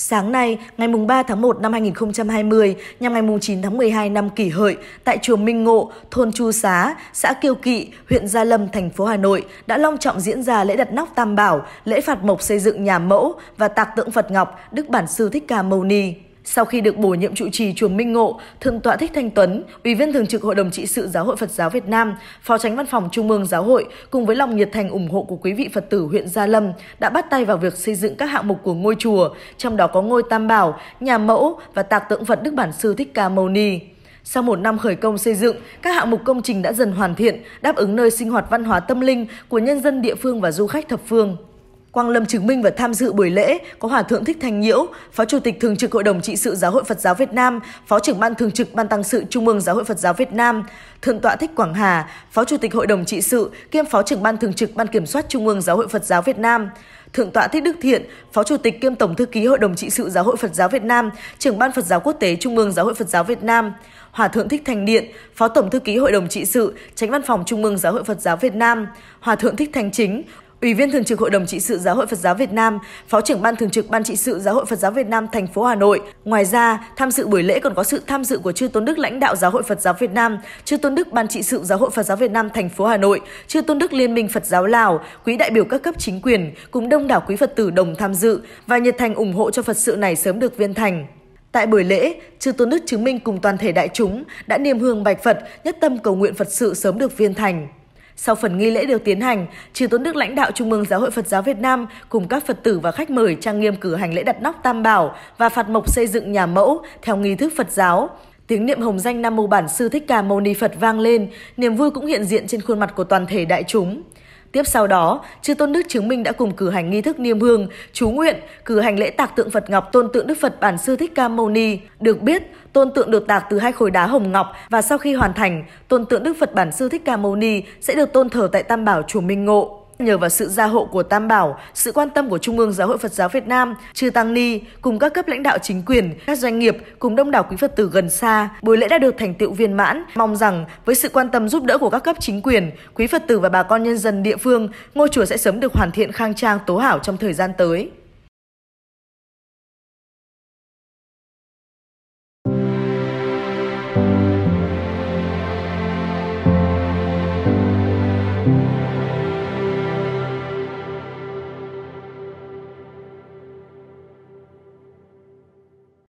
Sáng nay, ngày 3 tháng 1 năm 2020 nhằm ngày 9 tháng 12 năm kỷ hợi, tại chùa Minh Ngộ, thôn Chu Xá, xã Kiêu Kỵ, huyện Gia Lâm, thành phố Hà Nội đã long trọng diễn ra lễ đặt nóc Tam Bảo, lễ phạt mộc xây dựng nhà mẫu và tạc tượng Phật Ngọc, Đức Bản Sư Thích Ca Mâu Ni. Sau khi được bổ nhiệm trụ trì chùa Minh Ngộ, Thượng tọa Thích Thanh Tuấn, Ủy viên Thường trực Hội đồng trị sự Giáo hội Phật giáo Việt Nam, Phó Tránh Văn phòng Trung ương Giáo hội cùng với lòng nhiệt thành ủng hộ của quý vị Phật tử huyện Gia Lâm đã bắt tay vào việc xây dựng các hạng mục của ngôi chùa, trong đó có ngôi Tam Bảo, nhà mẫu và tạc tượng Phật Đức Bản Sư Thích Ca Mâu Ni. Sau một năm khởi công xây dựng, các hạng mục công trình đã dần hoàn thiện, đáp ứng nơi sinh hoạt văn hóa tâm linh của nhân dân địa phương và du khách thập phương. Quang Lâm chứng minh và tham dự buổi lễ có Hòa Thượng Thích Thành Nhiễu, Phó Chủ tịch Thường trực Hội đồng Trị sự Giáo hội Phật giáo Việt Nam, Phó trưởng Ban Thường trực Ban Tăng sự Trung ương Giáo hội Phật giáo Việt Nam, Thượng tọa Thích Quảng Hà, Phó Chủ tịch Hội đồng Trị sự kiêm Phó trưởng Ban Thường trực Ban Kiểm soát Trung ương Giáo hội Phật giáo Việt Nam, Thượng tọa Thích Đức Thiện, Phó Chủ tịch kiêm Tổng thư ký Hội đồng trị sự Giáo hội Phật giáo Việt Nam, trưởng ban Phật giáo quốc tế Trung ương Giáo hội Phật giáo Việt Nam, Hòa thượng Thích Thành Điện, Phó Tổng thư ký Hội đồng trị sự, Tránh văn phòng Trung ương Giáo hội Phật giáo Việt Nam, Hòa thượng Thích Thành Chính, Ủy viên Thường trực Hội đồng trị sự Giáo hội Phật giáo Việt Nam, Phó trưởng ban Thường trực Ban trị sự Giáo hội Phật giáo Việt Nam thành phố Hà Nội. Ngoài ra, tham dự buổi lễ còn có sự tham dự của Chư Tôn Đức lãnh đạo Giáo hội Phật giáo Việt Nam, Chư Tôn Đức Ban trị sự Giáo hội Phật giáo Việt Nam thành phố Hà Nội, Chư Tôn Đức Liên minh Phật giáo Lào, quý đại biểu các cấp chính quyền cùng đông đảo quý Phật tử đồng tham dự và nhiệt thành ủng hộ cho Phật sự này sớm được viên thành. Tại buổi lễ, Chư Tôn Đức chứng minh cùng toàn thể đại chúng đã niềm hương bạch Phật, nhất tâm cầu nguyện Phật sự sớm được viên thành. Sau phần nghi lễ được tiến hành, Trừ tuấn Đức lãnh đạo Trung ương Giáo hội Phật giáo Việt Nam cùng các Phật tử và khách mời trang nghiêm cử hành lễ đặt nóc Tam Bảo và phạt mộc xây dựng nhà mẫu theo nghi thức Phật giáo. Tiếng niệm hồng danh Nam Mô Bản Sư Thích Ca Mâu Ni Phật vang lên, niềm vui cũng hiện diện trên khuôn mặt của toàn thể đại chúng. Tiếp sau đó, chư tôn đức chứng minh đã cùng cử hành nghi thức niêm hương, chú nguyện, cử hành lễ tạc tượng Phật Ngọc tôn tượng Đức Phật Bản Sư Thích Ca Mâu Ni. Được biết, tôn tượng được tạc từ hai khối đá hồng ngọc và sau khi hoàn thành, tôn tượng Đức Phật Bản Sư Thích Ca Mâu Ni sẽ được tôn thờ tại Tam Bảo Chùa Minh Ngộ. Nhờ vào sự gia hộ của Tam Bảo, sự quan tâm của Trung ương Giáo hội Phật giáo Việt Nam, Trư Tăng Ni cùng các cấp lãnh đạo chính quyền, các doanh nghiệp cùng đông đảo quý Phật tử gần xa, buổi lễ đã được thành tựu viên mãn. Mong rằng với sự quan tâm giúp đỡ của các cấp chính quyền, quý Phật tử và bà con nhân dân địa phương, ngôi chùa sẽ sớm được hoàn thiện khang trang tố hảo trong thời gian tới.